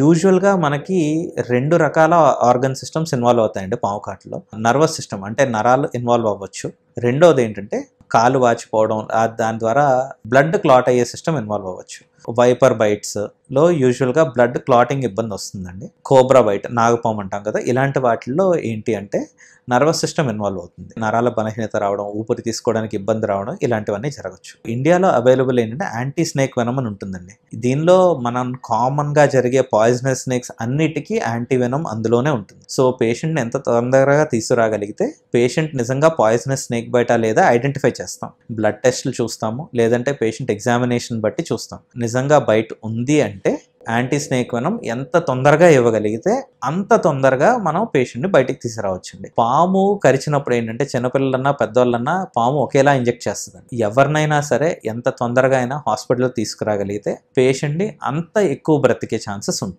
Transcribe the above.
యూజువల్గా మనకి రెండు రకాల ఆర్గన్ సిస్టమ్స్ ఇన్వాల్వ్ అవుతాయండి పాము కాట్లో నర్వస్ సిస్టమ్ అంటే నరాలు ఇన్వాల్వ్ అవ్వచ్చు రెండోది ఏంటంటే కాలు వాచిపోవడం దాని ద్వారా బ్లడ్ క్లాట్ అయ్యే సిస్టమ్ ఇన్వాల్వ్ అవ్వచ్చు వైపర్ బైట్స్ లో యూజువల్గా బ్లడ్ క్లాటింగ్ ఇబ్బంది వస్తుందండి కోబ్రా బయట నాగపాము అంటాం కదా ఇలాంటి వాటిల్లో ఏంటి అంటే నర్వస్ సిస్టమ్ ఇన్వాల్వ్ అవుతుంది నరాల బలహీనత రావడం ఊపిరి తీసుకోవడానికి ఇబ్బంది రావడం ఇలాంటివన్నీ జరగచ్చు ఇండియాలో అవైలబుల్ ఏంటంటే యాంటీ స్నేక్ వెనమ్ అని ఉంటుందండి దీనిలో మనం కామన్గా జరిగే పాయిజనస్ స్నేక్స్ అన్నిటికీ యాంటీ వెనమ్ అందులోనే ఉంటుంది సో పేషెంట్ని ఎంత తొందరగా తీసుకురాగలిగితే పేషెంట్ నిజంగా పాయిజనస్ స్నేక్ బయట లేదా ఐడెంటిఫై చేస్తాం బ్లడ్ టెస్ట్లు చూస్తాము లేదంటే పేషెంట్ ఎగ్జామినేషన్ బట్టి చూస్తాం నిజంగా బయట ఉంది అంటే ఏంటంటే యాంటీ స్నేక్ వెనం ఎంత తొందరగా ఇవ్వగలిగితే అంత తొందరగా మనం పేషెంట్ని బయటికి తీసుకురావచ్చండి పాము కరిచినప్పుడు ఏంటంటే చిన్నపిల్లలన్నా పెద్దవాళ్ళన్నా పాము ఒకేలా ఇంజెక్ట్ చేస్తుంది ఎవరినైనా సరే ఎంత తొందరగా అయినా హాస్పిటల్ తీసుకురాగలిగితే పేషెంట్ని అంత ఎక్కువ బ్రతికే ఛాన్సెస్ ఉంటాయి